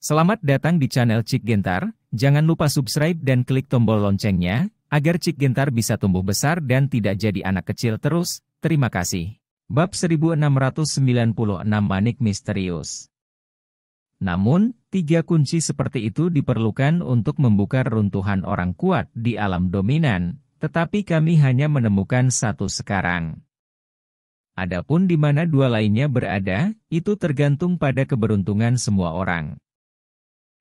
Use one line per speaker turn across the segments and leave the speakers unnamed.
Selamat datang di channel Cik Gentar, jangan lupa subscribe dan klik tombol loncengnya, agar Cik Gentar bisa tumbuh besar dan tidak jadi anak kecil terus, terima kasih. Bab 1696 Manik Misterius Namun, tiga kunci seperti itu diperlukan untuk membuka runtuhan orang kuat di alam dominan, tetapi kami hanya menemukan satu sekarang. Adapun di mana dua lainnya berada, itu tergantung pada keberuntungan semua orang.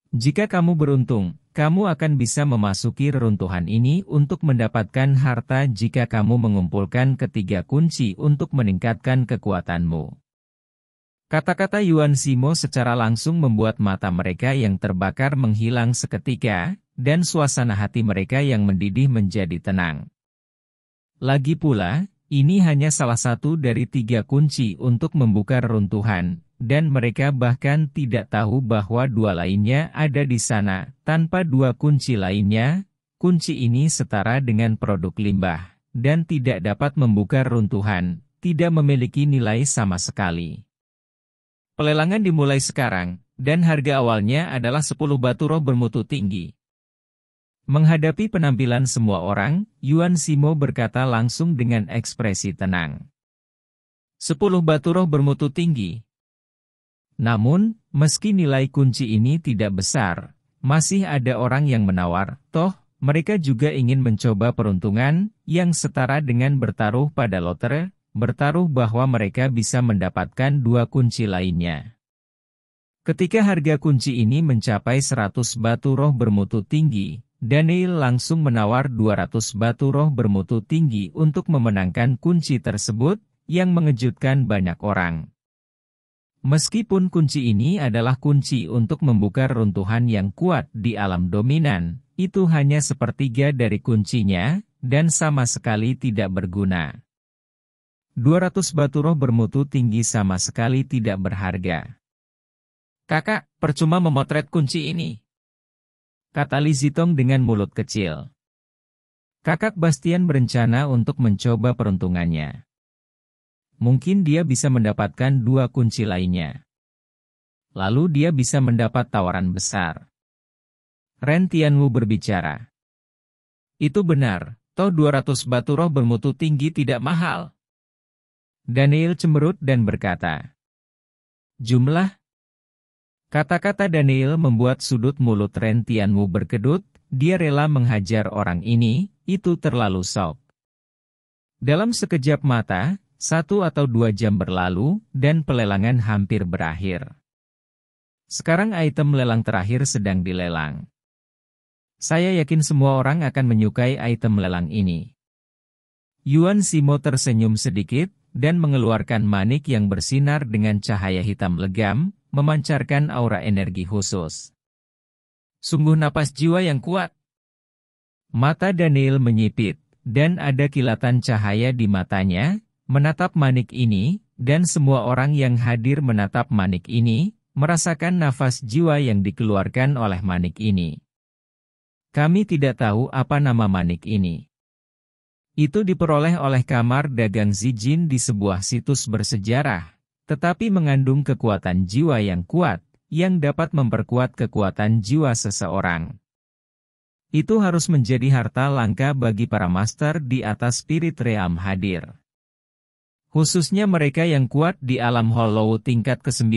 Jika kamu beruntung, kamu akan bisa memasuki reruntuhan ini untuk mendapatkan harta jika kamu mengumpulkan ketiga kunci untuk meningkatkan kekuatanmu. Kata-kata Yuan Simo secara langsung membuat mata mereka yang terbakar menghilang seketika, dan suasana hati mereka yang mendidih menjadi tenang. Lagi pula, ini hanya salah satu dari tiga kunci untuk membuka reruntuhan, dan mereka bahkan tidak tahu bahwa dua lainnya ada di sana. Tanpa dua kunci lainnya, kunci ini setara dengan produk limbah, dan tidak dapat membuka runtuhan, tidak memiliki nilai sama sekali. Pelelangan dimulai sekarang, dan harga awalnya adalah 10 batu roh bermutu tinggi. Menghadapi penampilan semua orang, Yuan Simo berkata langsung dengan ekspresi tenang. Sepuluh batu roh bermutu tinggi, namun, meski nilai kunci ini tidak besar, masih ada orang yang menawar, toh, mereka juga ingin mencoba peruntungan, yang setara dengan bertaruh pada lotre, bertaruh bahwa mereka bisa mendapatkan dua kunci lainnya. Ketika harga kunci ini mencapai 100 batu roh bermutu tinggi, Daniel langsung menawar 200 batu roh bermutu tinggi untuk memenangkan kunci tersebut, yang mengejutkan banyak orang. Meskipun kunci ini adalah kunci untuk membuka runtuhan yang kuat di alam dominan, itu hanya sepertiga dari kuncinya, dan sama sekali tidak berguna. 200 batu roh bermutu tinggi sama sekali tidak berharga. Kakak, percuma memotret kunci ini. Kata Lizitong dengan mulut kecil. Kakak Bastian berencana untuk mencoba peruntungannya mungkin dia bisa mendapatkan dua kunci lainnya. Lalu dia bisa mendapat tawaran besar. Ren Tianwu berbicara. Itu benar, toh 200 batu roh bermutu tinggi tidak mahal. Daniel cemberut dan berkata. Jumlah? Kata-kata Daniel membuat sudut mulut Ren Tianwu berkedut, dia rela menghajar orang ini, itu terlalu sok. Dalam sekejap mata, satu atau dua jam berlalu, dan pelelangan hampir berakhir. Sekarang item lelang terakhir sedang dilelang. Saya yakin semua orang akan menyukai item lelang ini. Yuan Simo tersenyum sedikit, dan mengeluarkan manik yang bersinar dengan cahaya hitam legam, memancarkan aura energi khusus. Sungguh napas jiwa yang kuat. Mata Daniel menyipit, dan ada kilatan cahaya di matanya, menatap manik ini, dan semua orang yang hadir menatap manik ini, merasakan nafas jiwa yang dikeluarkan oleh manik ini. Kami tidak tahu apa nama manik ini. Itu diperoleh oleh kamar dagang Zijin di sebuah situs bersejarah, tetapi mengandung kekuatan jiwa yang kuat, yang dapat memperkuat kekuatan jiwa seseorang. Itu harus menjadi harta langka bagi para master di atas spirit realm hadir. Khususnya mereka yang kuat di alam hollow tingkat ke-9,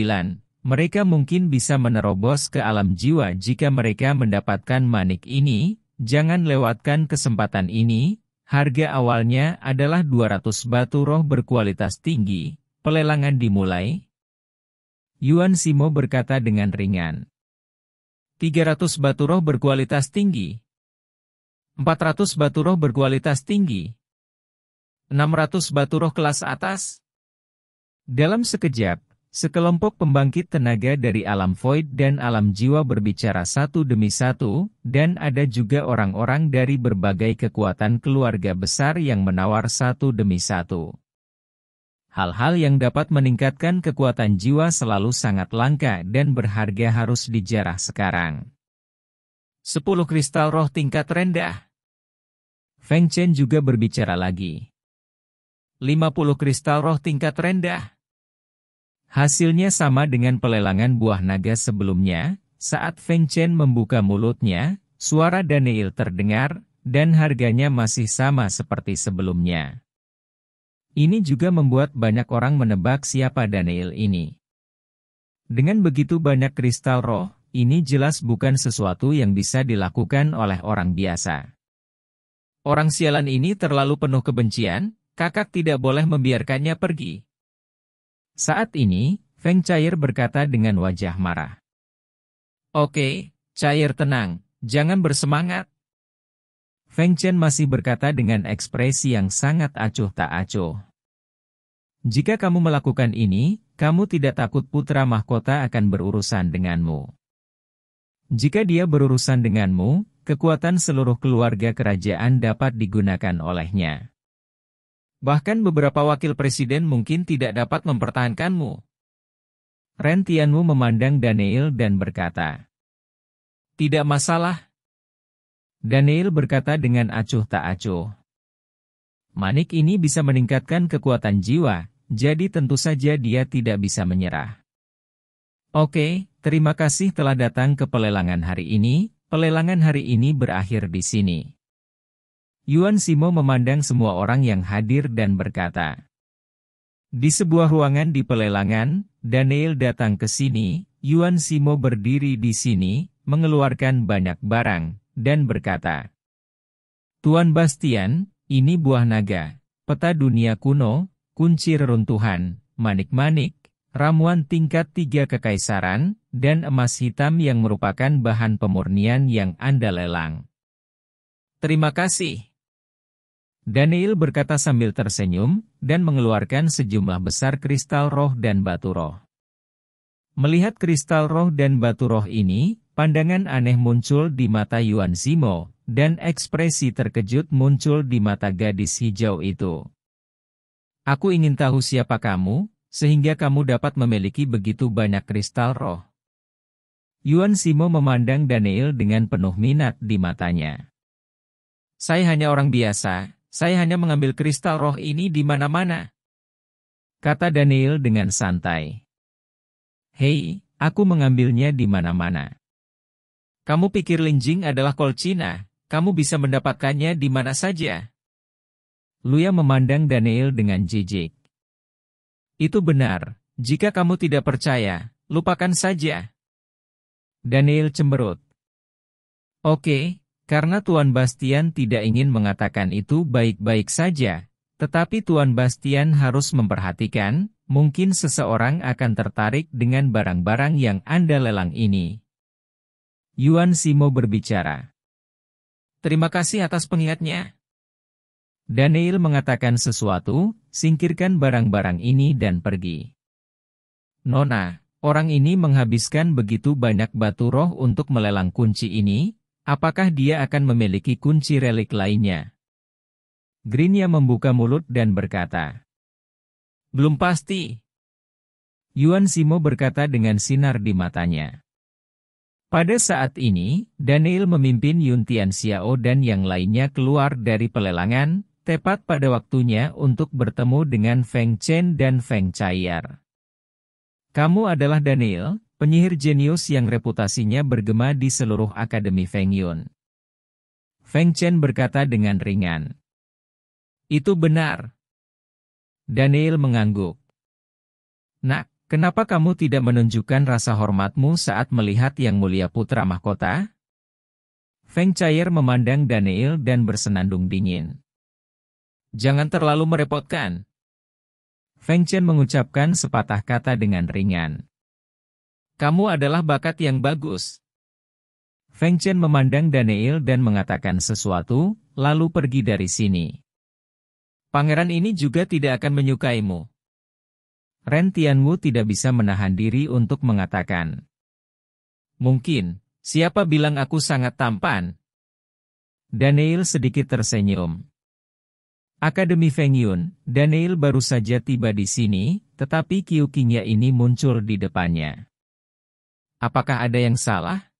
mereka mungkin bisa menerobos ke alam jiwa jika mereka mendapatkan manik ini, jangan lewatkan kesempatan ini, harga awalnya adalah 200 batu roh berkualitas tinggi, pelelangan dimulai. Yuan Simo berkata dengan ringan. 300 batu roh berkualitas tinggi. 400 batu roh berkualitas tinggi. 600 batu roh kelas atas? Dalam sekejap, sekelompok pembangkit tenaga dari alam void dan alam jiwa berbicara satu demi satu, dan ada juga orang-orang dari berbagai kekuatan keluarga besar yang menawar satu demi satu. Hal-hal yang dapat meningkatkan kekuatan jiwa selalu sangat langka dan berharga harus dijarah sekarang. 10 kristal roh tingkat rendah. Feng Chen juga berbicara lagi. 50 kristal roh tingkat rendah. Hasilnya sama dengan pelelangan buah naga sebelumnya, saat Feng Chen membuka mulutnya, suara Daniel terdengar, dan harganya masih sama seperti sebelumnya. Ini juga membuat banyak orang menebak siapa Daniel ini. Dengan begitu banyak kristal roh, ini jelas bukan sesuatu yang bisa dilakukan oleh orang biasa. Orang sialan ini terlalu penuh kebencian, kakak tidak boleh membiarkannya pergi. Saat ini, Feng Cair berkata dengan wajah marah. Oke, Cair tenang, jangan bersemangat. Feng Chen masih berkata dengan ekspresi yang sangat acuh tak acuh. Jika kamu melakukan ini, kamu tidak takut putra mahkota akan berurusan denganmu. Jika dia berurusan denganmu, kekuatan seluruh keluarga kerajaan dapat digunakan olehnya. Bahkan beberapa wakil presiden mungkin tidak dapat mempertahankanmu. Ren Tianwu memandang Daniel dan berkata, Tidak masalah. Daniel berkata dengan acuh tak acuh. Manik ini bisa meningkatkan kekuatan jiwa, jadi tentu saja dia tidak bisa menyerah. Oke, terima kasih telah datang ke pelelangan hari ini. Pelelangan hari ini berakhir di sini. Yuan Simo memandang semua orang yang hadir dan berkata, Di sebuah ruangan di pelelangan, Daniel datang ke sini, Yuan Simo berdiri di sini, mengeluarkan banyak barang, dan berkata, Tuan Bastian, ini buah naga, peta dunia kuno, kunci reruntuhan, manik-manik, ramuan tingkat tiga kekaisaran, dan emas hitam yang merupakan bahan pemurnian yang Anda lelang. Terima kasih. Daniel berkata sambil tersenyum, dan mengeluarkan sejumlah besar kristal roh dan batu roh. Melihat kristal roh dan batu roh ini, pandangan aneh muncul di mata Yuan Simo, dan ekspresi terkejut muncul di mata gadis hijau itu. Aku ingin tahu siapa kamu, sehingga kamu dapat memiliki begitu banyak kristal roh. Yuan Simo memandang Daniel dengan penuh minat di matanya. Saya hanya orang biasa, saya hanya mengambil kristal roh ini di mana-mana. Kata Daniel dengan santai. Hei, aku mengambilnya di mana-mana. Kamu pikir linjing adalah kol Cina, kamu bisa mendapatkannya di mana saja. Luya memandang Daniel dengan jijik. Itu benar, jika kamu tidak percaya, lupakan saja. Daniel cemberut. Oke, karena Tuan Bastian tidak ingin mengatakan itu baik-baik saja, tetapi Tuan Bastian harus memperhatikan, mungkin seseorang akan tertarik dengan barang-barang yang Anda lelang ini. Yuan Simo berbicara. Terima kasih atas pengingatnya. Daniel mengatakan sesuatu, singkirkan barang-barang ini dan pergi. Nona, orang ini menghabiskan begitu banyak batu roh untuk melelang kunci ini, Apakah dia akan memiliki kunci relik lainnya? Grinya membuka mulut dan berkata, Belum pasti. Yuan Simo berkata dengan sinar di matanya. Pada saat ini, Daniel memimpin Yun Tian Xiao dan yang lainnya keluar dari pelelangan, tepat pada waktunya untuk bertemu dengan Feng Chen dan Feng Chaiyar. Kamu adalah Daniel, penyihir jenius yang reputasinya bergema di seluruh Akademi Feng Yun. Feng Chen berkata dengan ringan. Itu benar. Daniel mengangguk. Nak, kenapa kamu tidak menunjukkan rasa hormatmu saat melihat Yang Mulia Putra Mahkota? Feng Chair memandang Daniel dan bersenandung dingin. Jangan terlalu merepotkan. Feng Chen mengucapkan sepatah kata dengan ringan. Kamu adalah bakat yang bagus. Feng Chen memandang Daniel dan mengatakan sesuatu, lalu pergi dari sini. Pangeran ini juga tidak akan menyukaimu. Ren Tianwu tidak bisa menahan diri untuk mengatakan. Mungkin, siapa bilang aku sangat tampan? Daniel sedikit tersenyum. Akademi Feng Yun, Daniel baru saja tiba di sini, tetapi Qiuqinya ini muncul di depannya. Apakah ada yang salah?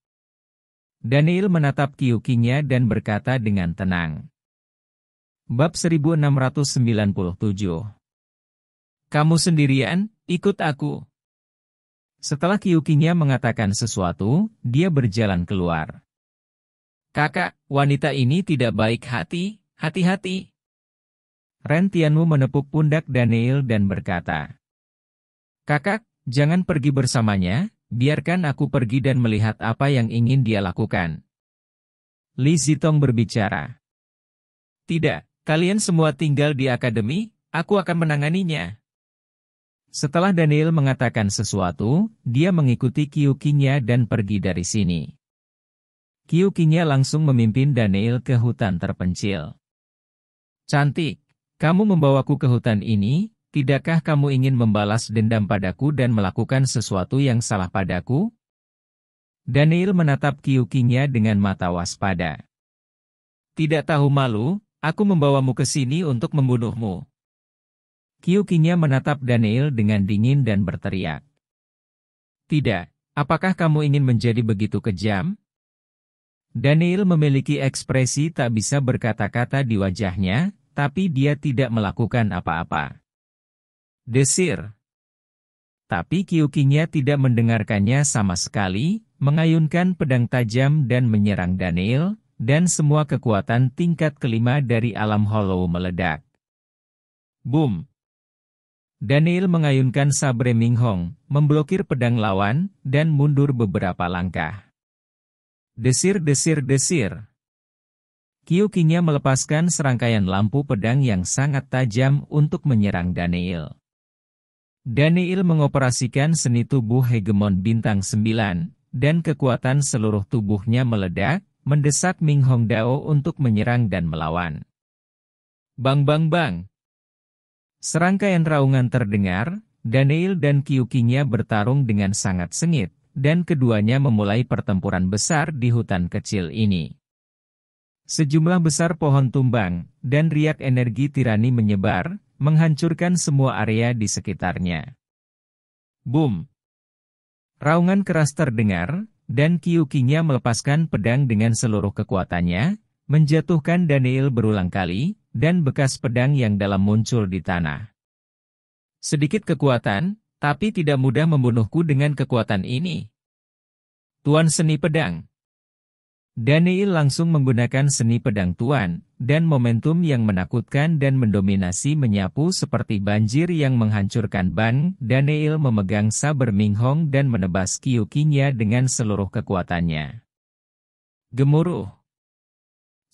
Daniel menatap Kyukinya dan berkata dengan tenang. Bab 1697 Kamu sendirian, ikut aku. Setelah Kyukinya mengatakan sesuatu, dia berjalan keluar. Kakak, wanita ini tidak baik hati, hati-hati. Ren Tianwu menepuk pundak Daniel dan berkata, Kakak, jangan pergi bersamanya, Biarkan aku pergi dan melihat apa yang ingin dia lakukan. Li Zitong berbicara. Tidak, kalian semua tinggal di akademi, aku akan menanganinya. Setelah Daniel mengatakan sesuatu, dia mengikuti Kyukinya dan pergi dari sini. Kyukinya langsung memimpin Daniel ke hutan terpencil. Cantik, kamu membawaku ke hutan ini, Tidakkah kamu ingin membalas dendam padaku dan melakukan sesuatu yang salah padaku? Daniel menatap Kyukinya dengan mata waspada. Tidak tahu malu, aku membawamu ke sini untuk membunuhmu. Kyukinya menatap Daniel dengan dingin dan berteriak. Tidak, apakah kamu ingin menjadi begitu kejam? Daniel memiliki ekspresi tak bisa berkata-kata di wajahnya, tapi dia tidak melakukan apa-apa desir. Tapi Kyukinya tidak mendengarkannya sama sekali, mengayunkan pedang tajam dan menyerang Daniel, dan semua kekuatan tingkat kelima dari alam hollow meledak. Boom! Daniel mengayunkan sabre Ming Hong, memblokir pedang lawan, dan mundur beberapa langkah. Desir desir desir. Kyukinya melepaskan serangkaian lampu pedang yang sangat tajam untuk menyerang Daniel. Daniel mengoperasikan seni tubuh hegemon bintang 9, dan kekuatan seluruh tubuhnya meledak, mendesak Ming Hong Dao untuk menyerang dan melawan. Bang bang bang! Serangkaian raungan terdengar, Daniel dan Kyukinya bertarung dengan sangat sengit, dan keduanya memulai pertempuran besar di hutan kecil ini. Sejumlah besar pohon tumbang, dan riak energi tirani menyebar, menghancurkan semua area di sekitarnya. Boom! Raungan keras terdengar, dan Kyukinya melepaskan pedang dengan seluruh kekuatannya, menjatuhkan Daniel berulang kali, dan bekas pedang yang dalam muncul di tanah. Sedikit kekuatan, tapi tidak mudah membunuhku dengan kekuatan ini. Tuan Seni Pedang Daniel langsung menggunakan seni pedang tuan, dan momentum yang menakutkan dan mendominasi menyapu seperti banjir yang menghancurkan ban, Daniel memegang saber Ming Hong dan menebas Kyukinya dengan seluruh kekuatannya. Gemuruh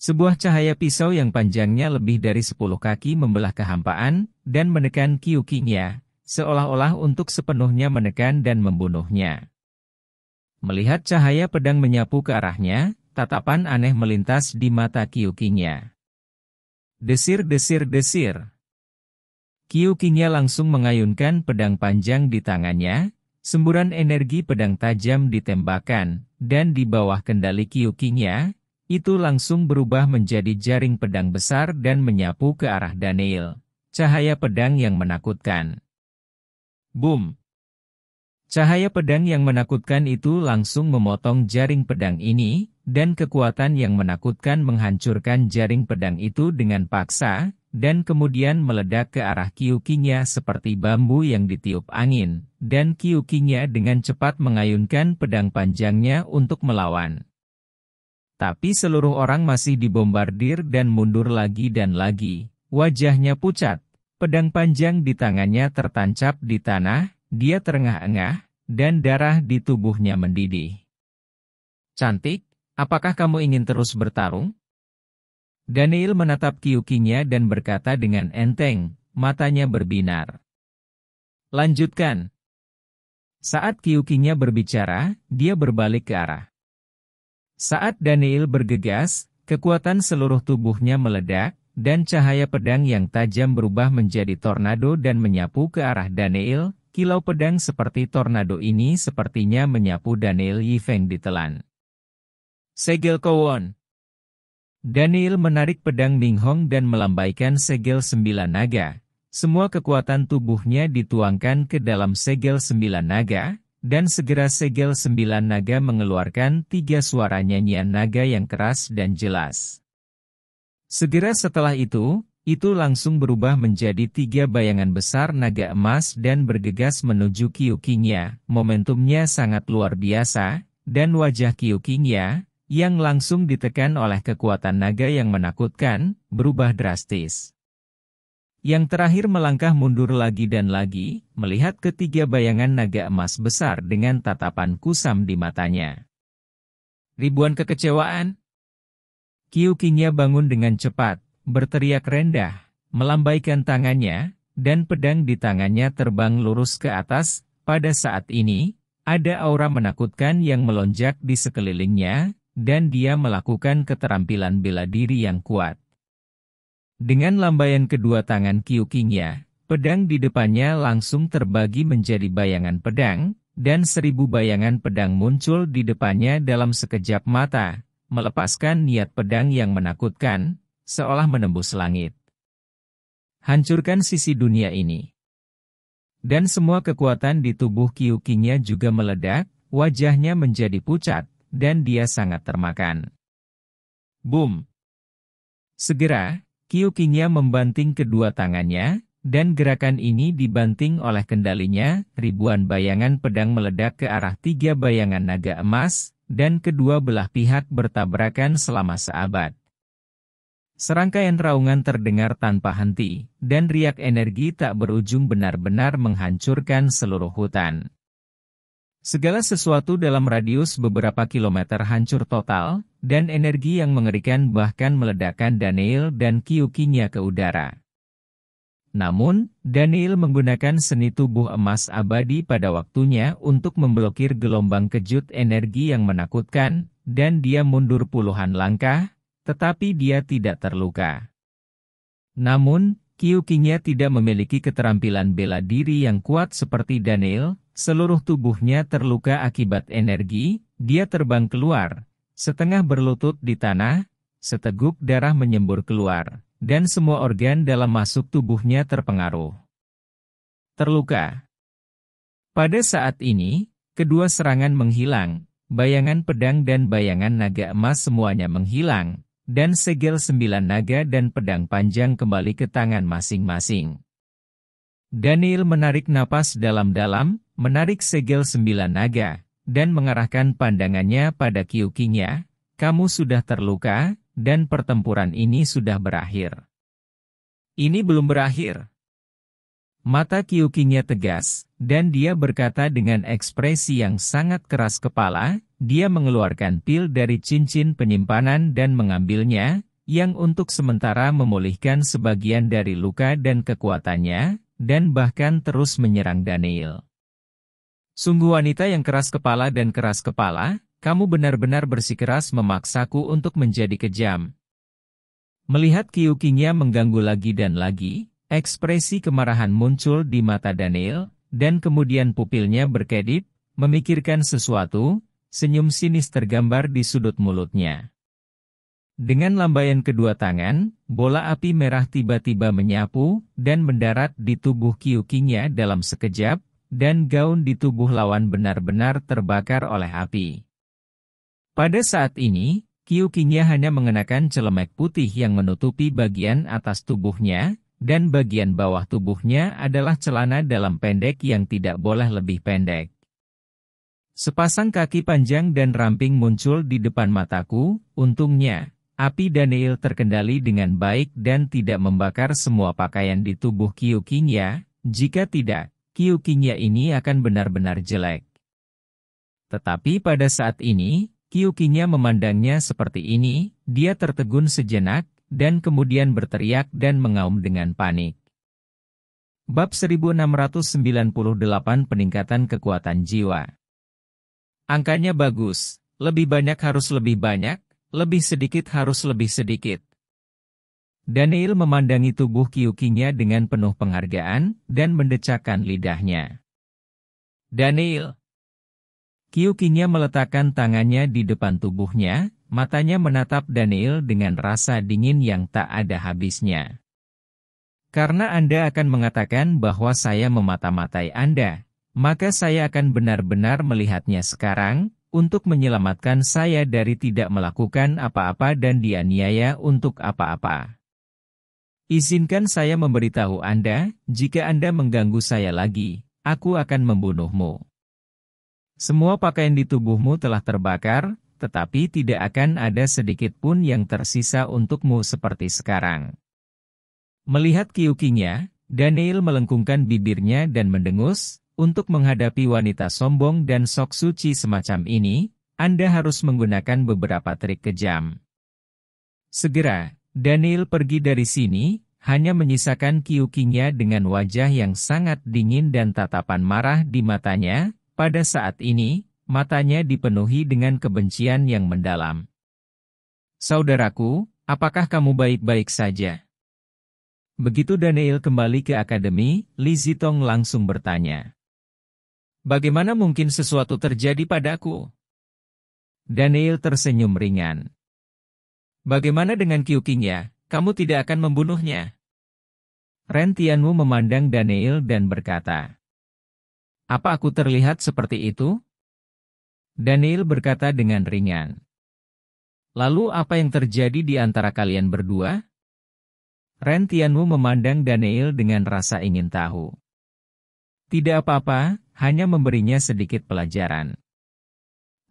Sebuah cahaya pisau yang panjangnya lebih dari 10 kaki membelah kehampaan, dan menekan Kyukinya, seolah-olah untuk sepenuhnya menekan dan membunuhnya. Melihat cahaya pedang menyapu ke arahnya, Tatapan aneh melintas di mata Kyukinya. Desir desir desir. Kyukinya langsung mengayunkan pedang panjang di tangannya, semburan energi pedang tajam ditembakkan, dan di bawah kendali Kyukinya, itu langsung berubah menjadi jaring pedang besar dan menyapu ke arah Daniel. Cahaya pedang yang menakutkan. Boom! Cahaya pedang yang menakutkan itu langsung memotong jaring pedang ini, dan kekuatan yang menakutkan menghancurkan jaring pedang itu dengan paksa, dan kemudian meledak ke arah kiukinya seperti bambu yang ditiup angin, dan kiukinya dengan cepat mengayunkan pedang panjangnya untuk melawan. Tapi seluruh orang masih dibombardir dan mundur lagi dan lagi, wajahnya pucat, pedang panjang di tangannya tertancap di tanah, dia terengah-engah, dan darah di tubuhnya mendidih. Cantik, apakah kamu ingin terus bertarung? Daniel menatap Kyukinya dan berkata dengan enteng, matanya berbinar. Lanjutkan. Saat Kyukinya berbicara, dia berbalik ke arah. Saat Daniel bergegas, kekuatan seluruh tubuhnya meledak, dan cahaya pedang yang tajam berubah menjadi tornado dan menyapu ke arah Daniel, Kilau pedang seperti tornado ini sepertinya menyapu Daniel Yifeng ditelan. Segel Kowon Daniel menarik pedang Ming Hong dan melambaikan segel sembilan naga. Semua kekuatan tubuhnya dituangkan ke dalam segel sembilan naga, dan segera segel sembilan naga mengeluarkan tiga suara nyanyian naga yang keras dan jelas. Segera setelah itu, itu langsung berubah menjadi tiga bayangan besar naga emas dan bergegas menuju Kyukinya. Momentumnya sangat luar biasa, dan wajah Kyukinya, yang langsung ditekan oleh kekuatan naga yang menakutkan, berubah drastis. Yang terakhir melangkah mundur lagi dan lagi, melihat ketiga bayangan naga emas besar dengan tatapan kusam di matanya. Ribuan kekecewaan. Kyukinya bangun dengan cepat, berteriak rendah, melambaikan tangannya, dan pedang di tangannya terbang lurus ke atas. Pada saat ini, ada aura menakutkan yang melonjak di sekelilingnya, dan dia melakukan keterampilan bela diri yang kuat. Dengan lambaian kedua tangan Kyukingnya, pedang di depannya langsung terbagi menjadi bayangan pedang, dan seribu bayangan pedang muncul di depannya dalam sekejap mata, melepaskan niat pedang yang menakutkan, seolah menembus langit. Hancurkan sisi dunia ini. Dan semua kekuatan di tubuh Kyukinya juga meledak, wajahnya menjadi pucat, dan dia sangat termakan. Boom! Segera, Kyukinya membanting kedua tangannya, dan gerakan ini dibanting oleh kendalinya, ribuan bayangan pedang meledak ke arah tiga bayangan naga emas, dan kedua belah pihak bertabrakan selama seabad. Serangkaian raungan terdengar tanpa henti, dan riak energi tak berujung benar-benar menghancurkan seluruh hutan. Segala sesuatu dalam radius beberapa kilometer hancur total, dan energi yang mengerikan bahkan meledakkan Daniel dan Kyukinya ke udara. Namun, Daniel menggunakan seni tubuh emas abadi pada waktunya untuk memblokir gelombang kejut energi yang menakutkan, dan dia mundur puluhan langkah, tetapi dia tidak terluka. Namun, Kyukinya tidak memiliki keterampilan bela diri yang kuat seperti Daniel, seluruh tubuhnya terluka akibat energi, dia terbang keluar, setengah berlutut di tanah, seteguk darah menyembur keluar, dan semua organ dalam masuk tubuhnya terpengaruh. Terluka. Pada saat ini, kedua serangan menghilang, bayangan pedang dan bayangan naga emas semuanya menghilang, dan segel sembilan naga dan pedang panjang kembali ke tangan masing-masing. Daniel menarik napas dalam-dalam, menarik segel sembilan naga, dan mengarahkan pandangannya pada Kyukinya, kamu sudah terluka, dan pertempuran ini sudah berakhir. Ini belum berakhir. Mata Kyukinya tegas, dan dia berkata dengan ekspresi yang sangat keras kepala, dia mengeluarkan pil dari cincin penyimpanan dan mengambilnya, yang untuk sementara memulihkan sebagian dari luka dan kekuatannya, dan bahkan terus menyerang Daniel. Sungguh wanita yang keras kepala dan keras kepala, kamu benar-benar bersikeras memaksaku untuk menjadi kejam. Melihat Kyukinya mengganggu lagi dan lagi, ekspresi kemarahan muncul di mata Daniel, dan kemudian pupilnya berkedip, memikirkan sesuatu, Senyum sinis tergambar di sudut mulutnya. Dengan lambaian kedua tangan, bola api merah tiba-tiba menyapu dan mendarat di tubuh Kyukinya dalam sekejap, dan gaun di tubuh lawan benar-benar terbakar oleh api. Pada saat ini, Kyukinya hanya mengenakan celemek putih yang menutupi bagian atas tubuhnya, dan bagian bawah tubuhnya adalah celana dalam pendek yang tidak boleh lebih pendek. Sepasang kaki panjang dan ramping muncul di depan mataku, untungnya, api Daniel terkendali dengan baik dan tidak membakar semua pakaian di tubuh Kyukinya, jika tidak, Kyukinya ini akan benar-benar jelek. Tetapi pada saat ini, Kyukinya memandangnya seperti ini, dia tertegun sejenak, dan kemudian berteriak dan mengaum dengan panik. Bab 1698 Peningkatan Kekuatan Jiwa Angkanya bagus, lebih banyak harus lebih banyak, lebih sedikit harus lebih sedikit. Daniel memandangi tubuh Kyukinya dengan penuh penghargaan dan mendecakkan lidahnya. Daniel. Kyukinya meletakkan tangannya di depan tubuhnya, matanya menatap Daniel dengan rasa dingin yang tak ada habisnya. Karena Anda akan mengatakan bahwa saya memata-matai Anda, maka saya akan benar-benar melihatnya sekarang, untuk menyelamatkan saya dari tidak melakukan apa-apa dan dianiaya untuk apa-apa. Izinkan saya memberitahu Anda, jika Anda mengganggu saya lagi, aku akan membunuhmu. Semua pakaian di tubuhmu telah terbakar, tetapi tidak akan ada sedikit pun yang tersisa untukmu seperti sekarang. Melihat kiukinya, Daniel melengkungkan bibirnya dan mendengus, untuk menghadapi wanita sombong dan sok suci semacam ini, Anda harus menggunakan beberapa trik kejam. Segera, Daniel pergi dari sini, hanya menyisakan kiukinya dengan wajah yang sangat dingin dan tatapan marah di matanya. Pada saat ini, matanya dipenuhi dengan kebencian yang mendalam. Saudaraku, apakah kamu baik-baik saja? Begitu Daniel kembali ke akademi, Lizitong Tong langsung bertanya. Bagaimana mungkin sesuatu terjadi padaku? Daniel tersenyum ringan. Bagaimana dengan ya? Kamu tidak akan membunuhnya. Ren Tianwu memandang Daniel dan berkata, Apa aku terlihat seperti itu? Daniel berkata dengan ringan. Lalu apa yang terjadi di antara kalian berdua? Ren Tianwu memandang Daniel dengan rasa ingin tahu. Tidak apa-apa, hanya memberinya sedikit pelajaran.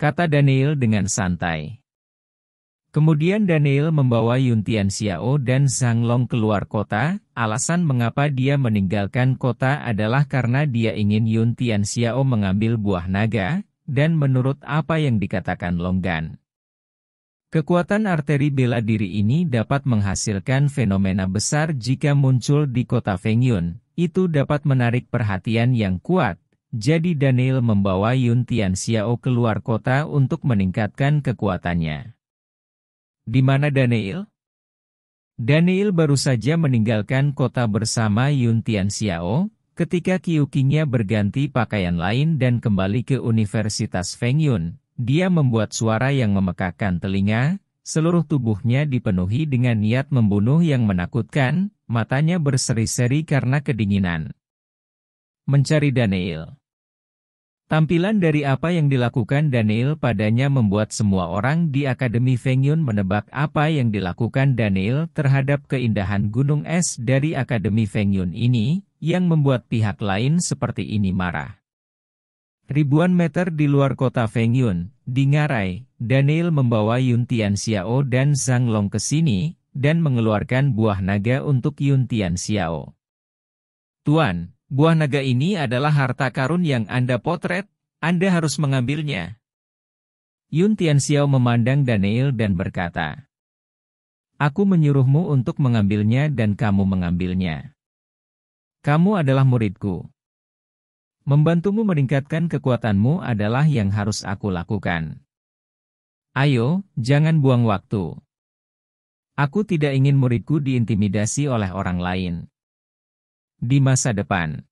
Kata Daniel dengan santai. Kemudian Daniel membawa Yun Tian Xiao dan Zhang Long keluar kota, alasan mengapa dia meninggalkan kota adalah karena dia ingin Yun Tian Xiao mengambil buah naga, dan menurut apa yang dikatakan Longgan. Kekuatan arteri bela diri ini dapat menghasilkan fenomena besar jika muncul di kota Fengyun. Itu dapat menarik perhatian yang kuat, jadi Daniel membawa Yun Tian Xiao keluar kota untuk meningkatkan kekuatannya. Di mana Daniel? Daniel baru saja meninggalkan kota bersama Yun Tian Xiao, ketika Qingnya berganti pakaian lain dan kembali ke Universitas Feng Yun, dia membuat suara yang memekakan telinga, seluruh tubuhnya dipenuhi dengan niat membunuh yang menakutkan, matanya berseri-seri karena kedinginan. Mencari Daniel Tampilan dari apa yang dilakukan Daniel padanya membuat semua orang di Akademi Fengyun menebak apa yang dilakukan Daniel terhadap keindahan gunung es dari Akademi Fengyun ini, yang membuat pihak lain seperti ini marah. Ribuan meter di luar kota Fengyun, di Ngarai, Daniel membawa Yun Tian Xiao dan Zhang Long ke sini, dan mengeluarkan buah naga untuk Yun Tian Xiao. Tuan, Buah naga ini adalah harta karun yang Anda potret, Anda harus mengambilnya. Yun Tianxiao memandang Daniel dan berkata, Aku menyuruhmu untuk mengambilnya dan kamu mengambilnya. Kamu adalah muridku. Membantumu meningkatkan kekuatanmu adalah yang harus aku lakukan. Ayo, jangan buang waktu. Aku tidak ingin muridku diintimidasi oleh orang lain di masa depan.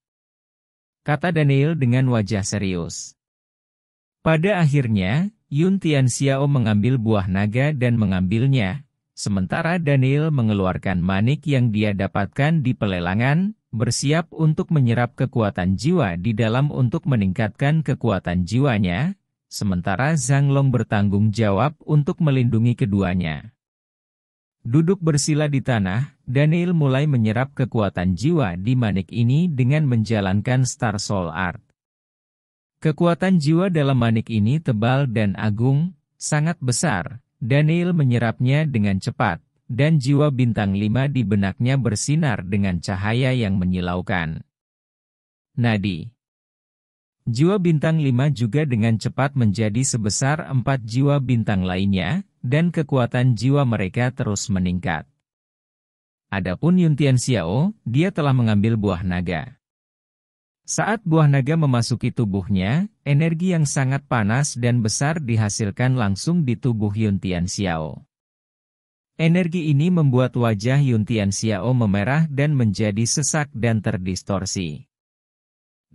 Kata Daniel dengan wajah serius. Pada akhirnya, Yun Tian Xiao mengambil buah naga dan mengambilnya, sementara Daniel mengeluarkan manik yang dia dapatkan di pelelangan, bersiap untuk menyerap kekuatan jiwa di dalam untuk meningkatkan kekuatan jiwanya, sementara Zhang Long bertanggung jawab untuk melindungi keduanya. Duduk bersila di tanah, Daniel mulai menyerap kekuatan jiwa di manik ini dengan menjalankan Star Soul Art. Kekuatan jiwa dalam manik ini tebal dan agung, sangat besar. Daniel menyerapnya dengan cepat, dan jiwa bintang lima di benaknya bersinar dengan cahaya yang menyilaukan. Nadi Jiwa bintang lima juga dengan cepat menjadi sebesar empat jiwa bintang lainnya, dan kekuatan jiwa mereka terus meningkat. Adapun Yun Tian Xiao, dia telah mengambil buah naga. Saat buah naga memasuki tubuhnya, energi yang sangat panas dan besar dihasilkan langsung di tubuh Yun Tian Xiao. Energi ini membuat wajah Yun Tian Xiao memerah dan menjadi sesak dan terdistorsi.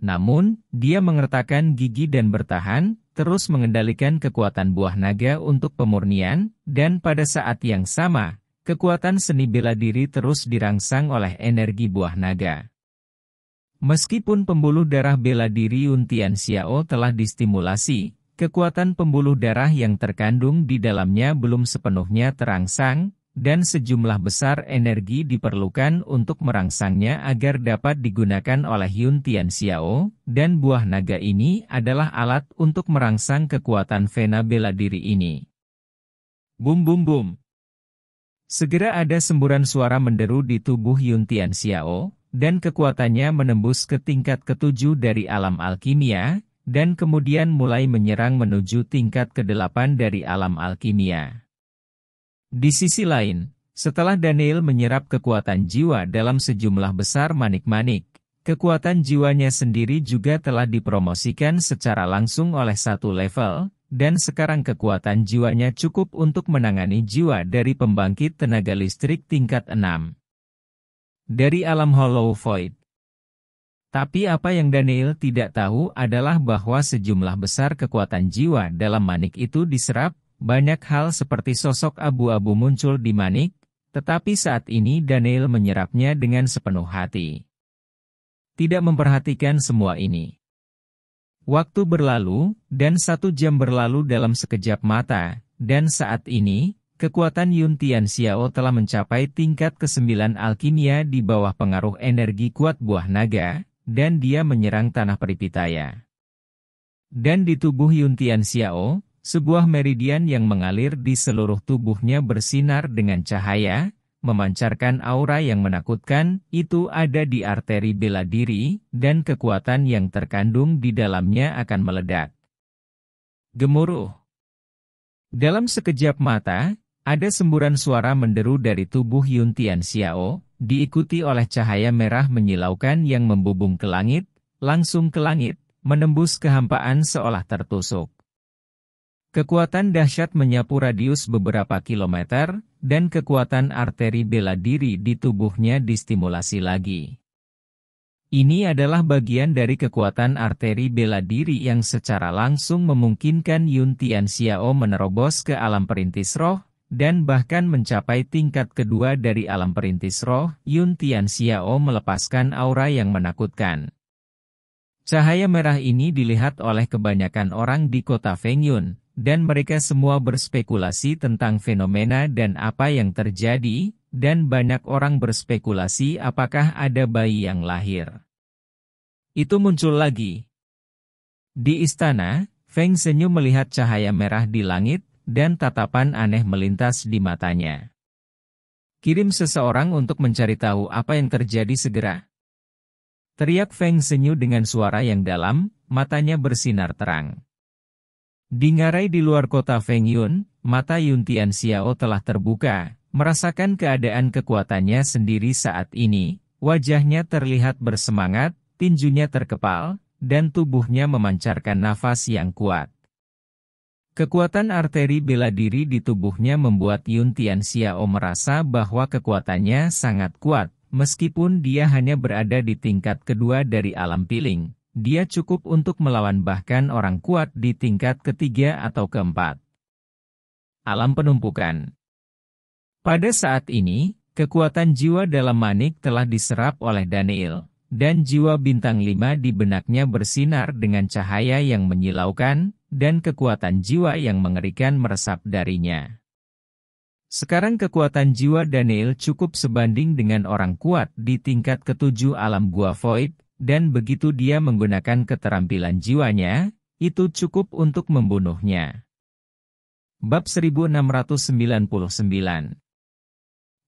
Namun, dia mengertakkan gigi dan bertahan, terus mengendalikan kekuatan buah naga untuk pemurnian, dan pada saat yang sama, Kekuatan seni bela diri terus dirangsang oleh energi buah naga. Meskipun pembuluh darah bela diri Untian Xiao telah distimulasi, kekuatan pembuluh darah yang terkandung di dalamnya belum sepenuhnya terangsang, dan sejumlah besar energi diperlukan untuk merangsangnya agar dapat digunakan oleh Yun Tian Xiao, dan buah naga ini adalah alat untuk merangsang kekuatan Vena bela diri ini. Bum bum bum. Segera ada semburan suara menderu di tubuh Yun Tian Xiao, dan kekuatannya menembus ke tingkat ketujuh dari alam alkimia, dan kemudian mulai menyerang menuju tingkat kedelapan dari alam alkimia. Di sisi lain, setelah Daniel menyerap kekuatan jiwa dalam sejumlah besar manik-manik, kekuatan jiwanya sendiri juga telah dipromosikan secara langsung oleh satu level, dan sekarang kekuatan jiwanya cukup untuk menangani jiwa dari pembangkit tenaga listrik tingkat 6. Dari alam Hollow Void. Tapi apa yang Daniel tidak tahu adalah bahwa sejumlah besar kekuatan jiwa dalam manik itu diserap, banyak hal seperti sosok abu-abu muncul di manik, tetapi saat ini Daniel menyerapnya dengan sepenuh hati. Tidak memperhatikan semua ini. Waktu berlalu, dan satu jam berlalu dalam sekejap mata, dan saat ini, kekuatan Yun Tian Xiao telah mencapai tingkat ke-9 alkimia di bawah pengaruh energi kuat buah naga, dan dia menyerang tanah Peripitaya. Dan di tubuh Yun Tian Xiao, sebuah meridian yang mengalir di seluruh tubuhnya bersinar dengan cahaya, memancarkan aura yang menakutkan, itu ada di arteri bela diri, dan kekuatan yang terkandung di dalamnya akan meledak. Gemuruh Dalam sekejap mata, ada semburan suara menderu dari tubuh Yun Tian Xiao, diikuti oleh cahaya merah menyilaukan yang membubung ke langit, langsung ke langit, menembus kehampaan seolah tertusuk. Kekuatan dahsyat menyapu radius beberapa kilometer, dan kekuatan arteri bela diri di tubuhnya distimulasi lagi. Ini adalah bagian dari kekuatan arteri bela diri yang secara langsung memungkinkan Yun Tian Xiao menerobos ke alam perintis roh, dan bahkan mencapai tingkat kedua dari alam perintis roh, Yun Tian Xiao melepaskan aura yang menakutkan. Cahaya merah ini dilihat oleh kebanyakan orang di kota Fengyun, dan mereka semua berspekulasi tentang fenomena dan apa yang terjadi, dan banyak orang berspekulasi apakah ada bayi yang lahir. Itu muncul lagi. Di istana, Feng senyum melihat cahaya merah di langit, dan tatapan aneh melintas di matanya. Kirim seseorang untuk mencari tahu apa yang terjadi segera. Teriak Feng Senyu dengan suara yang dalam, matanya bersinar terang. Dingarai di luar kota Fengyun, mata Yun Tian Xiao telah terbuka, merasakan keadaan kekuatannya sendiri saat ini. Wajahnya terlihat bersemangat, tinjunya terkepal, dan tubuhnya memancarkan nafas yang kuat. Kekuatan arteri bela diri di tubuhnya membuat Yun Tian Xiao merasa bahwa kekuatannya sangat kuat, meskipun dia hanya berada di tingkat kedua dari alam piling dia cukup untuk melawan bahkan orang kuat di tingkat ketiga atau keempat. Alam penumpukan Pada saat ini, kekuatan jiwa dalam manik telah diserap oleh Daniel, dan jiwa bintang lima di benaknya bersinar dengan cahaya yang menyilaukan, dan kekuatan jiwa yang mengerikan meresap darinya. Sekarang kekuatan jiwa Daniel cukup sebanding dengan orang kuat di tingkat ketujuh alam gua void, dan begitu dia menggunakan keterampilan jiwanya, itu cukup untuk membunuhnya. Bab 1699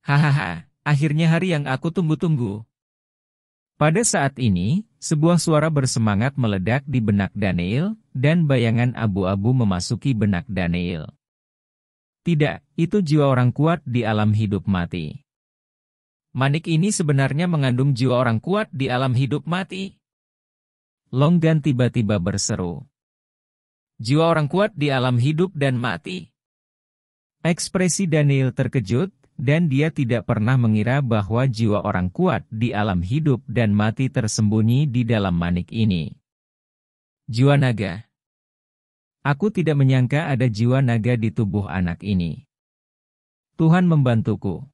Hahaha, akhirnya hari yang aku tunggu-tunggu. Pada saat ini, sebuah suara bersemangat meledak di benak Daniel, dan bayangan abu-abu memasuki benak Daniel. Tidak, itu jiwa orang kuat di alam hidup mati. Manik ini sebenarnya mengandung jiwa orang kuat di alam hidup mati. Longgan tiba-tiba berseru. Jiwa orang kuat di alam hidup dan mati. Ekspresi Daniel terkejut, dan dia tidak pernah mengira bahwa jiwa orang kuat di alam hidup dan mati tersembunyi di dalam manik ini. Jiwa naga Aku tidak menyangka ada jiwa naga di tubuh anak ini. Tuhan membantuku.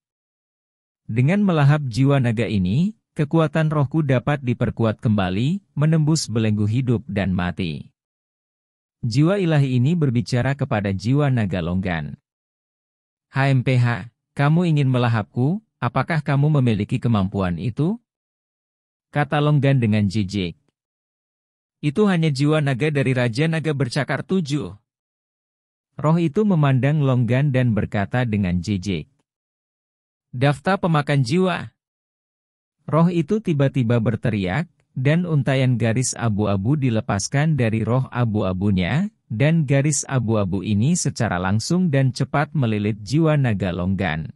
Dengan melahap jiwa naga ini, kekuatan rohku dapat diperkuat kembali, menembus belenggu hidup dan mati. Jiwa ilahi ini berbicara kepada jiwa naga longgan. HMPH, kamu ingin melahapku, apakah kamu memiliki kemampuan itu? Kata longgan dengan jijik. Itu hanya jiwa naga dari Raja Naga bercakar tujuh. Roh itu memandang longgan dan berkata dengan jijik. Daftar pemakan jiwa. Roh itu tiba-tiba berteriak, dan untayan garis abu-abu dilepaskan dari roh abu-abunya, dan garis abu-abu ini secara langsung dan cepat melilit jiwa naga longgan.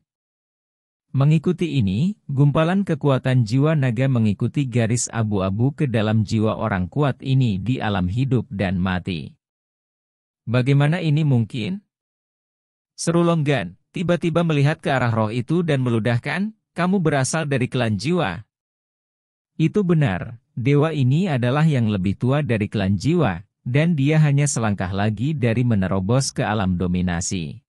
Mengikuti ini, gumpalan kekuatan jiwa naga mengikuti garis abu-abu ke dalam jiwa orang kuat ini di alam hidup dan mati. Bagaimana ini mungkin? Seru Longgan tiba-tiba melihat ke arah roh itu dan meludahkan, kamu berasal dari klan jiwa. Itu benar, dewa ini adalah yang lebih tua dari klan jiwa, dan dia hanya selangkah lagi dari menerobos ke alam dominasi.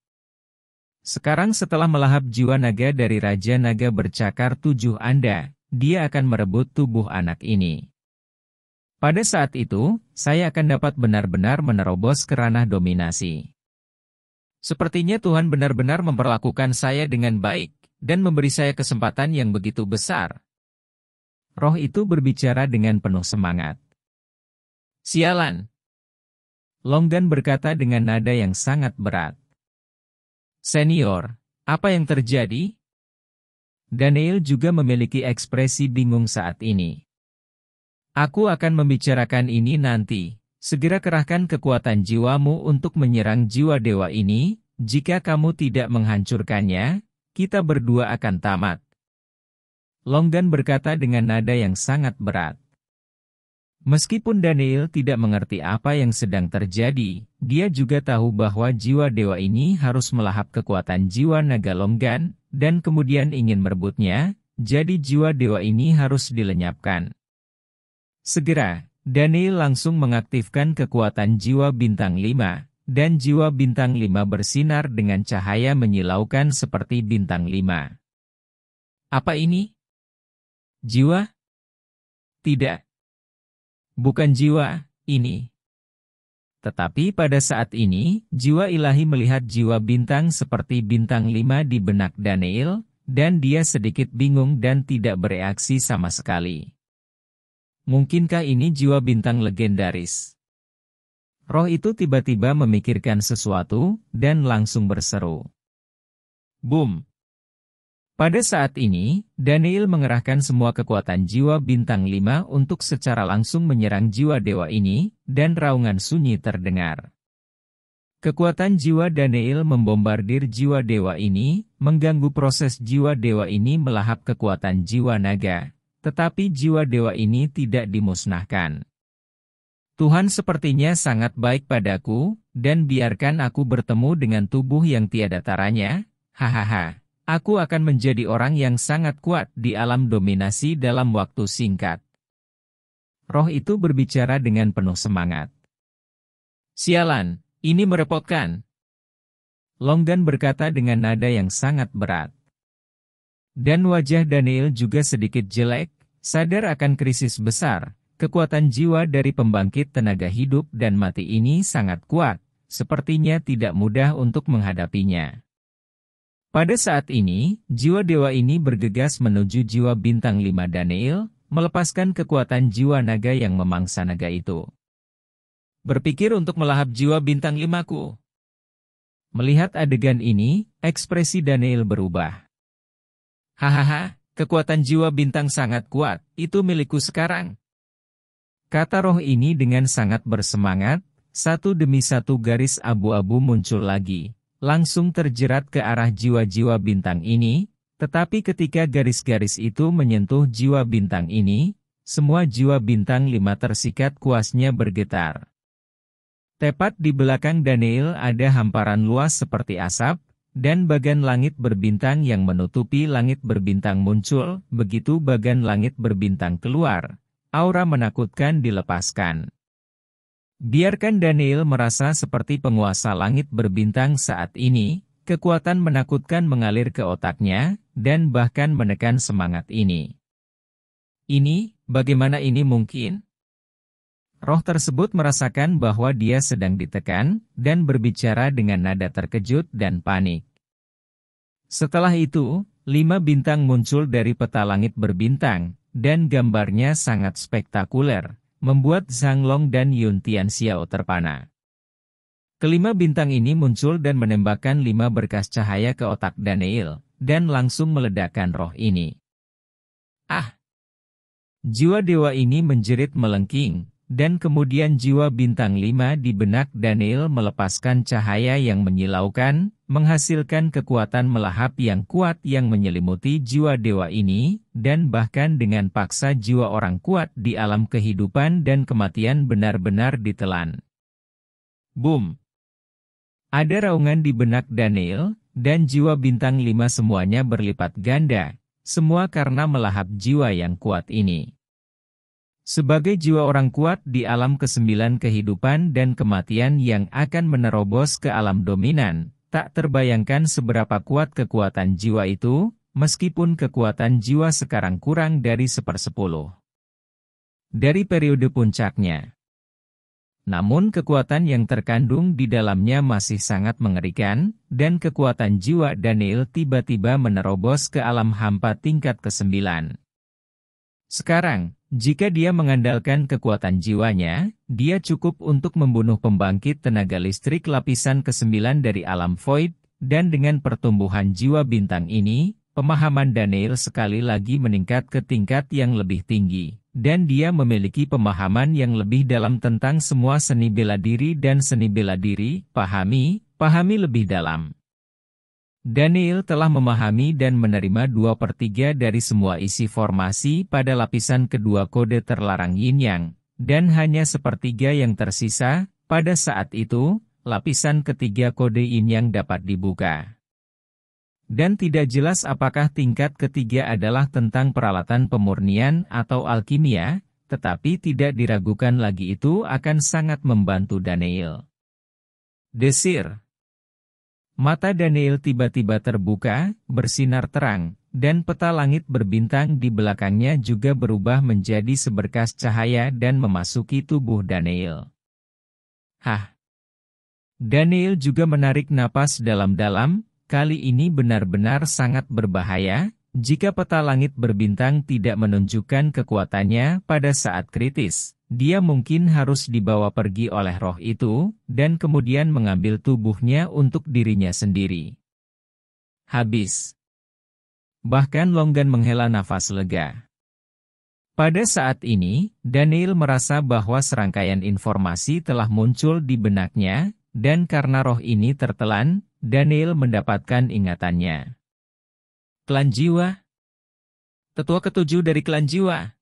Sekarang setelah melahap jiwa naga dari Raja Naga bercakar tujuh Anda, dia akan merebut tubuh anak ini. Pada saat itu, saya akan dapat benar-benar menerobos ke ranah dominasi. Sepertinya Tuhan benar-benar memperlakukan saya dengan baik dan memberi saya kesempatan yang begitu besar. Roh itu berbicara dengan penuh semangat. Sialan. Longgan berkata dengan nada yang sangat berat. Senior, apa yang terjadi? Daniel juga memiliki ekspresi bingung saat ini. Aku akan membicarakan ini nanti, Segera kerahkan kekuatan jiwamu untuk menyerang jiwa dewa ini, jika kamu tidak menghancurkannya, kita berdua akan tamat. Longgan berkata dengan nada yang sangat berat. Meskipun Daniel tidak mengerti apa yang sedang terjadi, dia juga tahu bahwa jiwa dewa ini harus melahap kekuatan jiwa naga Longgan, dan kemudian ingin merebutnya, jadi jiwa dewa ini harus dilenyapkan. Segera, Daniel langsung mengaktifkan kekuatan jiwa bintang 5, dan jiwa bintang 5 bersinar dengan cahaya menyilaukan seperti bintang 5. Apa ini? Jiwa? Tidak. Bukan jiwa, ini. Tetapi pada saat ini, jiwa ilahi melihat jiwa bintang seperti bintang 5 di benak Daniel, dan dia sedikit bingung dan tidak bereaksi sama sekali. Mungkinkah ini jiwa bintang legendaris? Roh itu tiba-tiba memikirkan sesuatu, dan langsung berseru. Boom! Pada saat ini, Daniel mengerahkan semua kekuatan jiwa bintang 5 untuk secara langsung menyerang jiwa dewa ini, dan raungan sunyi terdengar. Kekuatan jiwa Daniel membombardir jiwa dewa ini, mengganggu proses jiwa dewa ini melahap kekuatan jiwa naga, tetapi jiwa dewa ini tidak dimusnahkan. Tuhan sepertinya sangat baik padaku, dan biarkan aku bertemu dengan tubuh yang tiada taranya, hahaha. Aku akan menjadi orang yang sangat kuat di alam dominasi dalam waktu singkat. Roh itu berbicara dengan penuh semangat. Sialan, ini merepotkan. Longgan berkata dengan nada yang sangat berat. Dan wajah Daniel juga sedikit jelek, Sadar akan krisis besar, kekuatan jiwa dari pembangkit tenaga hidup dan mati ini sangat kuat, sepertinya tidak mudah untuk menghadapinya. Pada saat ini, jiwa dewa ini bergegas menuju jiwa bintang lima Daniel, melepaskan kekuatan jiwa naga yang memangsa naga itu. Berpikir untuk melahap jiwa bintang limaku. Melihat adegan ini, ekspresi Daniel berubah. Hahaha, Kekuatan jiwa bintang sangat kuat, itu milikku sekarang. Kata roh ini dengan sangat bersemangat, satu demi satu garis abu-abu muncul lagi, langsung terjerat ke arah jiwa-jiwa bintang ini, tetapi ketika garis-garis itu menyentuh jiwa bintang ini, semua jiwa bintang lima tersikat kuasnya bergetar. Tepat di belakang Daniel ada hamparan luas seperti asap, dan bagan langit berbintang yang menutupi langit berbintang muncul, begitu bagan langit berbintang keluar, aura menakutkan dilepaskan. Biarkan Daniel merasa seperti penguasa langit berbintang saat ini, kekuatan menakutkan mengalir ke otaknya, dan bahkan menekan semangat ini. Ini, bagaimana ini mungkin? Roh tersebut merasakan bahwa dia sedang ditekan dan berbicara dengan nada terkejut dan panik. Setelah itu, lima bintang muncul dari peta langit berbintang, dan gambarnya sangat spektakuler, membuat Zhang Long dan Yun Tian Xiao terpana. Kelima bintang ini muncul dan menembakkan lima berkas cahaya ke otak Daniel, dan langsung meledakkan roh ini. Ah! Jiwa dewa ini menjerit melengking, dan kemudian jiwa bintang lima di benak Daniel melepaskan cahaya yang menyilaukan, menghasilkan kekuatan melahap yang kuat yang menyelimuti jiwa dewa ini, dan bahkan dengan paksa jiwa orang kuat di alam kehidupan dan kematian benar-benar ditelan. Boom! Ada raungan di benak Daniel, dan jiwa bintang lima semuanya berlipat ganda, semua karena melahap jiwa yang kuat ini. Sebagai jiwa orang kuat di alam kesembilan kehidupan dan kematian yang akan menerobos ke alam dominan, tak terbayangkan seberapa kuat kekuatan jiwa itu, meskipun kekuatan jiwa sekarang kurang dari sepersepuluh. Dari periode puncaknya. Namun kekuatan yang terkandung di dalamnya masih sangat mengerikan, dan kekuatan jiwa Daniel tiba-tiba menerobos ke alam hampa tingkat kesembilan. Sekarang, jika dia mengandalkan kekuatan jiwanya, dia cukup untuk membunuh pembangkit tenaga listrik lapisan ke-9 dari alam void, dan dengan pertumbuhan jiwa bintang ini, pemahaman Daniel sekali lagi meningkat ke tingkat yang lebih tinggi, dan dia memiliki pemahaman yang lebih dalam tentang semua seni bela diri dan seni bela diri, pahami, pahami lebih dalam. Daniel telah memahami dan menerima dua per 3 dari semua isi formasi pada lapisan kedua kode terlarang yin yang, dan hanya sepertiga yang tersisa, pada saat itu, lapisan ketiga kode yin yang dapat dibuka. Dan tidak jelas apakah tingkat ketiga adalah tentang peralatan pemurnian atau alkimia, tetapi tidak diragukan lagi itu akan sangat membantu Daniel. Desir Mata Daniel tiba-tiba terbuka, bersinar terang, dan peta langit berbintang di belakangnya juga berubah menjadi seberkas cahaya dan memasuki tubuh Daniel. Hah! Daniel juga menarik napas dalam-dalam, kali ini benar-benar sangat berbahaya, jika peta langit berbintang tidak menunjukkan kekuatannya pada saat kritis dia mungkin harus dibawa pergi oleh roh itu, dan kemudian mengambil tubuhnya untuk dirinya sendiri. Habis. Bahkan Longgan menghela nafas lega. Pada saat ini, Daniel merasa bahwa serangkaian informasi telah muncul di benaknya, dan karena roh ini tertelan, Daniel mendapatkan ingatannya. Klan Jiwa Tetua ketujuh dari Klan Jiwa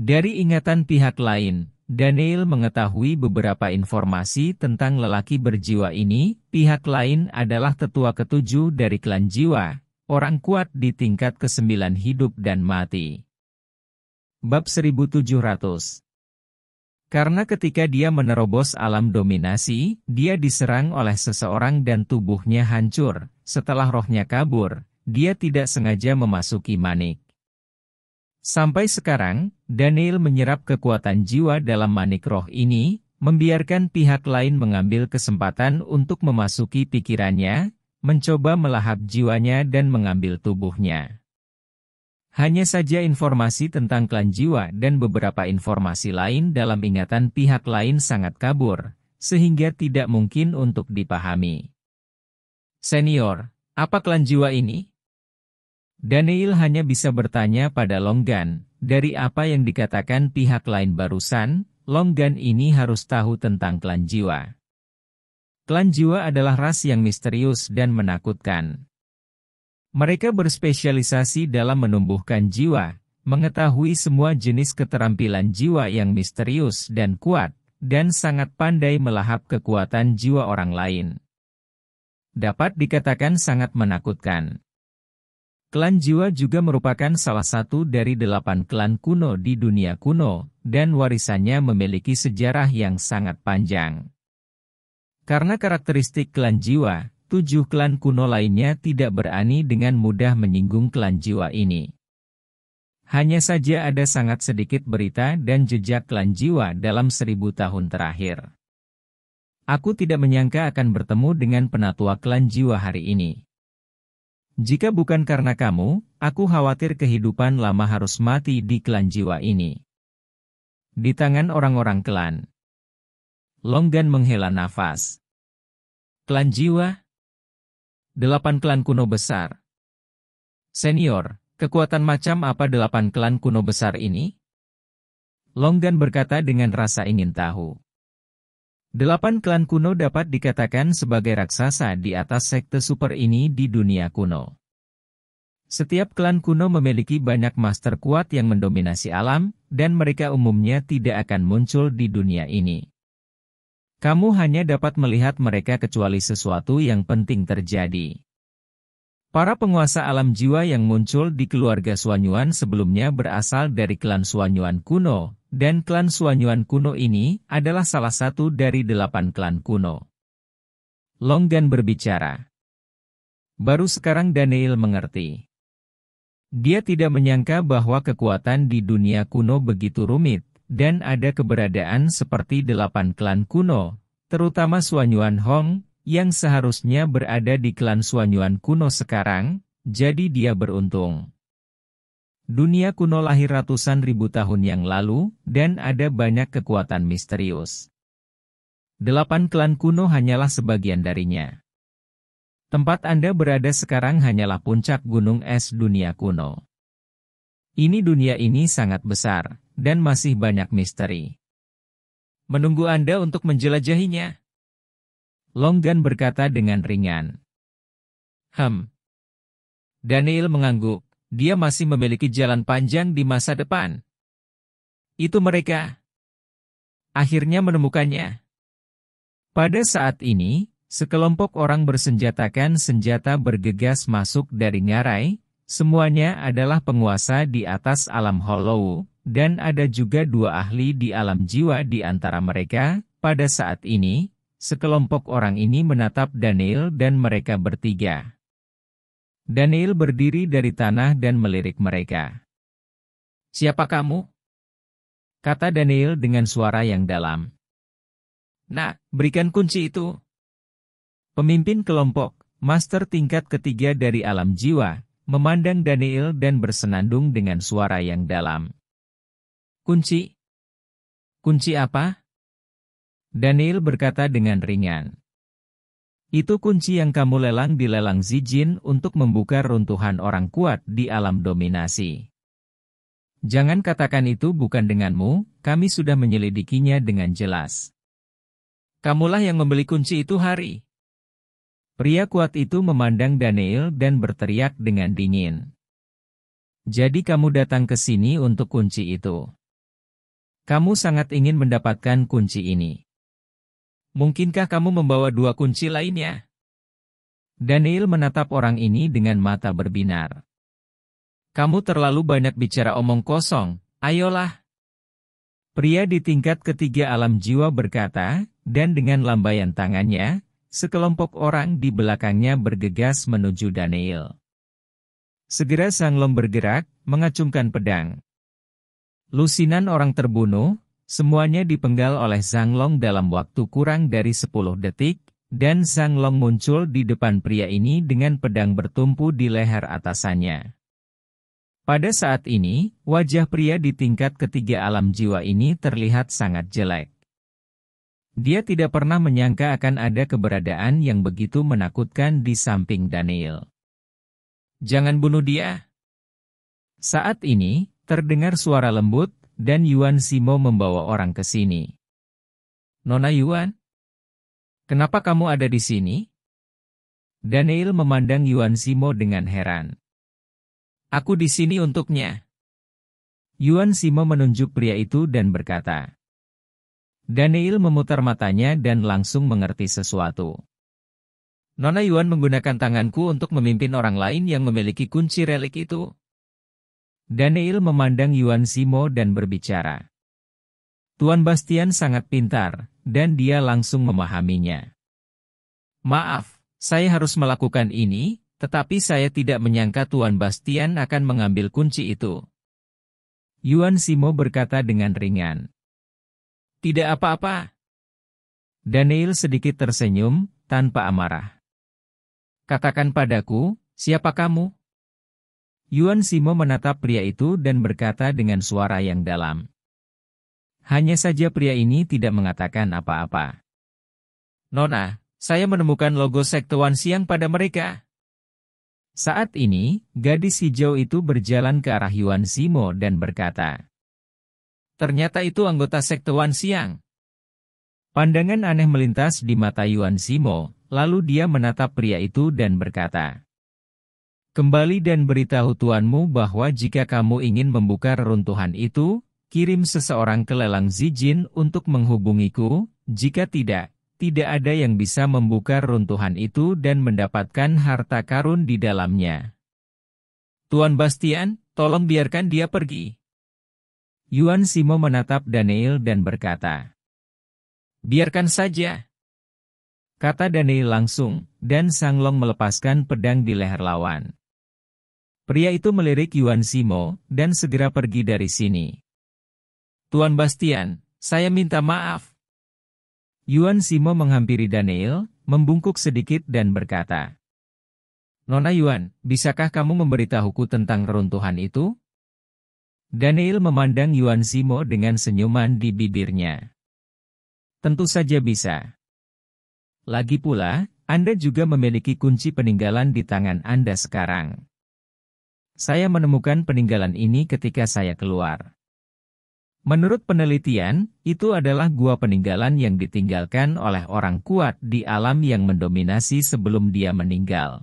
dari ingatan pihak lain, Daniel mengetahui beberapa informasi tentang lelaki berjiwa ini, pihak lain adalah tetua ketujuh dari klan jiwa, orang kuat di tingkat kesembilan hidup dan mati. Bab 1700 Karena ketika dia menerobos alam dominasi, dia diserang oleh seseorang dan tubuhnya hancur, setelah rohnya kabur, dia tidak sengaja memasuki manik. Sampai sekarang, Daniel menyerap kekuatan jiwa dalam manik roh ini, membiarkan pihak lain mengambil kesempatan untuk memasuki pikirannya, mencoba melahap jiwanya dan mengambil tubuhnya. Hanya saja informasi tentang klan jiwa dan beberapa informasi lain dalam ingatan pihak lain sangat kabur, sehingga tidak mungkin untuk dipahami. Senior, apa klan jiwa ini? Daniel hanya bisa bertanya pada Longgan, dari apa yang dikatakan pihak lain barusan, Longgan ini harus tahu tentang klan jiwa. Klan jiwa adalah ras yang misterius dan menakutkan. Mereka berspesialisasi dalam menumbuhkan jiwa, mengetahui semua jenis keterampilan jiwa yang misterius dan kuat, dan sangat pandai melahap kekuatan jiwa orang lain. Dapat dikatakan sangat menakutkan. Klan Jiwa juga merupakan salah satu dari delapan klan kuno di dunia kuno, dan warisannya memiliki sejarah yang sangat panjang. Karena karakteristik klan Jiwa, tujuh klan kuno lainnya tidak berani dengan mudah menyinggung klan Jiwa ini. Hanya saja ada sangat sedikit berita dan jejak klan Jiwa dalam seribu tahun terakhir. Aku tidak menyangka akan bertemu dengan penatua klan Jiwa hari ini. Jika bukan karena kamu, aku khawatir kehidupan lama harus mati di klan jiwa ini. Di tangan orang-orang klan. Longgan menghela nafas. Klan jiwa? Delapan klan kuno besar. Senior, kekuatan macam apa delapan klan kuno besar ini? Longgan berkata dengan rasa ingin tahu. Delapan klan kuno dapat dikatakan sebagai raksasa di atas sekte super ini di dunia kuno. Setiap klan kuno memiliki banyak master kuat yang mendominasi alam, dan mereka umumnya tidak akan muncul di dunia ini. Kamu hanya dapat melihat mereka kecuali sesuatu yang penting terjadi. Para penguasa alam jiwa yang muncul di keluarga Suanyuan sebelumnya berasal dari klan Suanyuan kuno, dan klan Suanyuan kuno ini adalah salah satu dari delapan klan kuno. Longgan berbicara. Baru sekarang Daniel mengerti. Dia tidak menyangka bahwa kekuatan di dunia kuno begitu rumit, dan ada keberadaan seperti delapan klan kuno, terutama Suanyuan Hong, yang seharusnya berada di klan Suanyuan kuno sekarang, jadi dia beruntung. Dunia kuno lahir ratusan ribu tahun yang lalu, dan ada banyak kekuatan misterius. Delapan klan kuno hanyalah sebagian darinya. Tempat Anda berada sekarang hanyalah puncak gunung es dunia kuno. Ini dunia ini sangat besar, dan masih banyak misteri. Menunggu Anda untuk menjelajahinya. Longgan berkata dengan ringan. Hem. Daniel mengangguk. Dia masih memiliki jalan panjang di masa depan. Itu mereka. Akhirnya menemukannya. Pada saat ini, sekelompok orang bersenjatakan senjata bergegas masuk dari ngarai, semuanya adalah penguasa di atas alam hollow, dan ada juga dua ahli di alam jiwa di antara mereka, pada saat ini, Sekelompok orang ini menatap Daniel dan mereka bertiga. Daniel berdiri dari tanah dan melirik mereka. Siapa kamu? Kata Daniel dengan suara yang dalam. Nah, berikan kunci itu. Pemimpin kelompok, master tingkat ketiga dari alam jiwa, memandang Daniel dan bersenandung dengan suara yang dalam. Kunci? Kunci apa? Daniel berkata dengan ringan. Itu kunci yang kamu lelang di lelang Zijin untuk membuka runtuhan orang kuat di alam dominasi. Jangan katakan itu bukan denganmu, kami sudah menyelidikinya dengan jelas. Kamulah yang membeli kunci itu hari. Pria kuat itu memandang Daniel dan berteriak dengan dingin. Jadi kamu datang ke sini untuk kunci itu. Kamu sangat ingin mendapatkan kunci ini. Mungkinkah kamu membawa dua kunci lainnya? Daniel menatap orang ini dengan mata berbinar. Kamu terlalu banyak bicara omong kosong, ayolah. Pria di tingkat ketiga alam jiwa berkata, dan dengan lambaian tangannya, sekelompok orang di belakangnya bergegas menuju Daniel. Segera Sanglom bergerak, mengacungkan pedang. Lusinan orang terbunuh, Semuanya dipenggal oleh Zhang Long dalam waktu kurang dari 10 detik, dan Zhang Long muncul di depan pria ini dengan pedang bertumpu di leher atasannya. Pada saat ini, wajah pria di tingkat ketiga alam jiwa ini terlihat sangat jelek. Dia tidak pernah menyangka akan ada keberadaan yang begitu menakutkan di samping Daniel. Jangan bunuh dia. Saat ini, terdengar suara lembut, dan Yuan Simo membawa orang ke sini. Nona Yuan, kenapa kamu ada di sini? Daniel memandang Yuan Simo dengan heran. Aku di sini untuknya. Yuan Simo menunjuk pria itu dan berkata. Daniel memutar matanya dan langsung mengerti sesuatu. Nona Yuan menggunakan tanganku untuk memimpin orang lain yang memiliki kunci relik itu. Daniel memandang Yuan Simo dan berbicara. Tuan Bastian sangat pintar, dan dia langsung memahaminya. Maaf, saya harus melakukan ini, tetapi saya tidak menyangka Tuan Bastian akan mengambil kunci itu. Yuan Simo berkata dengan ringan. Tidak apa-apa. Daniel sedikit tersenyum, tanpa amarah. Katakan padaku, siapa kamu? Yuan Simo menatap pria itu dan berkata dengan suara yang dalam. Hanya saja pria ini tidak mengatakan apa-apa. Nona, saya menemukan logo sekte Wan Siang pada mereka. Saat ini, gadis hijau itu berjalan ke arah Yuan Simo dan berkata, Ternyata itu anggota sekte Wan Siang. Pandangan aneh melintas di mata Yuan Simo, lalu dia menatap pria itu dan berkata, Kembali dan beritahu tuanmu bahwa jika kamu ingin membuka reruntuhan itu, kirim seseorang ke lelang Zijin untuk menghubungiku, jika tidak, tidak ada yang bisa membuka reruntuhan itu dan mendapatkan harta karun di dalamnya. Tuan Bastian, tolong biarkan dia pergi. Yuan Simo menatap Daniel dan berkata, Biarkan saja. Kata Daniel langsung, dan Sang Long melepaskan pedang di leher lawan. Pria itu melirik Yuan Simo, dan segera pergi dari sini. Tuan Bastian, saya minta maaf. Yuan Simo menghampiri Daniel, membungkuk sedikit dan berkata, Nona Yuan, bisakah kamu memberitahuku tentang reruntuhan itu? Daniel memandang Yuan Simo dengan senyuman di bibirnya. Tentu saja bisa. Lagi pula, Anda juga memiliki kunci peninggalan di tangan Anda sekarang. Saya menemukan peninggalan ini ketika saya keluar. Menurut penelitian, itu adalah gua peninggalan yang ditinggalkan oleh orang kuat di alam yang mendominasi sebelum dia meninggal.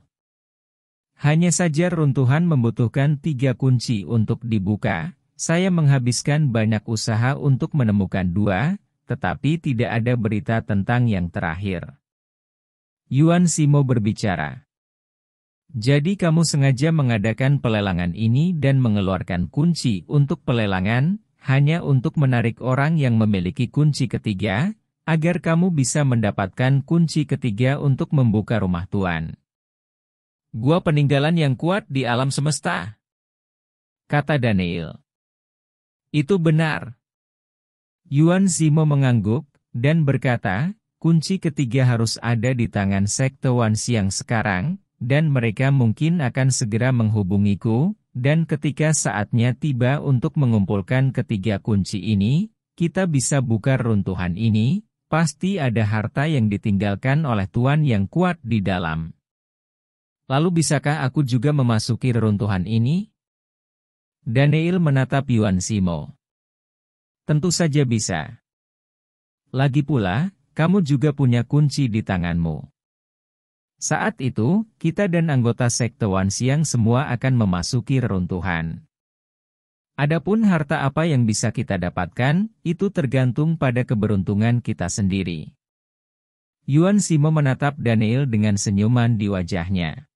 Hanya saja runtuhan membutuhkan tiga kunci untuk dibuka. Saya menghabiskan banyak usaha untuk menemukan dua, tetapi tidak ada berita tentang yang terakhir. Yuan Simo berbicara. Jadi kamu sengaja mengadakan pelelangan ini dan mengeluarkan kunci untuk pelelangan, hanya untuk menarik orang yang memiliki kunci ketiga, agar kamu bisa mendapatkan kunci ketiga untuk membuka rumah Tuhan. Gua peninggalan yang kuat di alam semesta. Kata Daniel. Itu benar. Yuan Zimo mengangguk, dan berkata, kunci ketiga harus ada di tangan sekte yang sekarang, dan mereka mungkin akan segera menghubungiku, dan ketika saatnya tiba untuk mengumpulkan ketiga kunci ini, kita bisa buka runtuhan ini, pasti ada harta yang ditinggalkan oleh tuan yang kuat di dalam. Lalu bisakah aku juga memasuki runtuhan ini? Daniel menatap Yuan Simo. Tentu saja bisa. Lagi pula, kamu juga punya kunci di tanganmu. Saat itu, kita dan anggota sekte Wansiang semua akan memasuki reruntuhan. Adapun harta apa yang bisa kita dapatkan, itu tergantung pada keberuntungan kita sendiri. Yuan Simo menatap Daniel dengan senyuman di wajahnya.